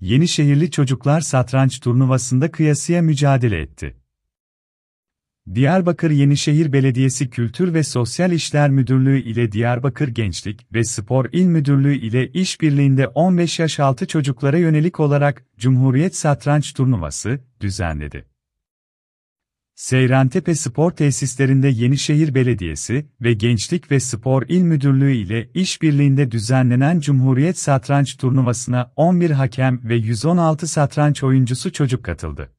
Yenişehirli çocuklar satranç turnuvasında kıyasıya mücadele etti. Diyarbakır Yenişehir Belediyesi Kültür ve Sosyal İşler Müdürlüğü ile Diyarbakır Gençlik ve Spor İl Müdürlüğü ile işbirliğinde 15 yaş altı çocuklara yönelik olarak Cumhuriyet Satranç Turnuvası düzenledi. Seyrantepe Spor Tesislerinde Yenişehir Belediyesi ve Gençlik ve Spor İl Müdürlüğü ile işbirliğinde düzenlenen Cumhuriyet Satranç Turnuvası'na 11 hakem ve 116 satranç oyuncusu çocuk katıldı.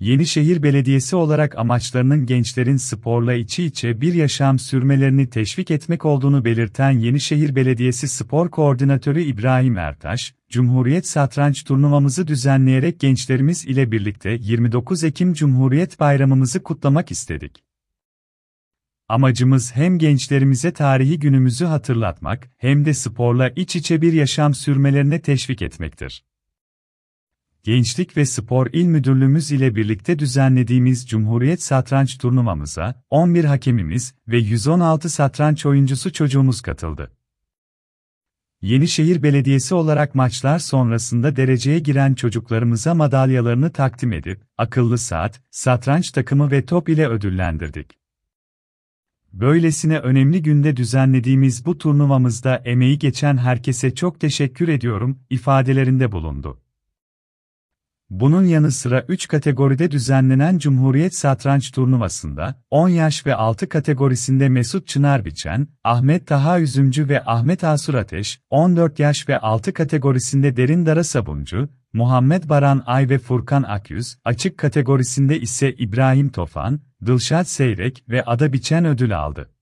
Yenişehir Belediyesi olarak amaçlarının gençlerin sporla içi içe bir yaşam sürmelerini teşvik etmek olduğunu belirten Yenişehir Belediyesi Spor Koordinatörü İbrahim Ertaş, Cumhuriyet Satranç turnuvamızı düzenleyerek gençlerimiz ile birlikte 29 Ekim Cumhuriyet Bayramımızı kutlamak istedik. Amacımız hem gençlerimize tarihi günümüzü hatırlatmak hem de sporla iç içe bir yaşam sürmelerine teşvik etmektir. Gençlik ve Spor İl Müdürlüğümüz ile birlikte düzenlediğimiz Cumhuriyet Satranç Turnuvamıza 11 hakemimiz ve 116 satranç oyuncusu çocuğumuz katıldı. Yenişehir Belediyesi olarak maçlar sonrasında dereceye giren çocuklarımıza madalyalarını takdim edip, akıllı saat, satranç takımı ve top ile ödüllendirdik. Böylesine önemli günde düzenlediğimiz bu turnuvamızda emeği geçen herkese çok teşekkür ediyorum ifadelerinde bulundu. Bunun yanı sıra 3 kategoride düzenlenen Cumhuriyet Satranç Turnuvası'nda 10 yaş ve 6 kategorisinde Mesut Çınar Biçen, Ahmet Taha Üzümcü ve Ahmet Asur Ateş, 14 yaş ve 6 kategorisinde Derin Dara Sabuncu, Muhammed Baran Ay ve Furkan Akyüz, açık kategorisinde ise İbrahim Tofan, Dılşat Seyrek ve Ada Biçen ödül aldı.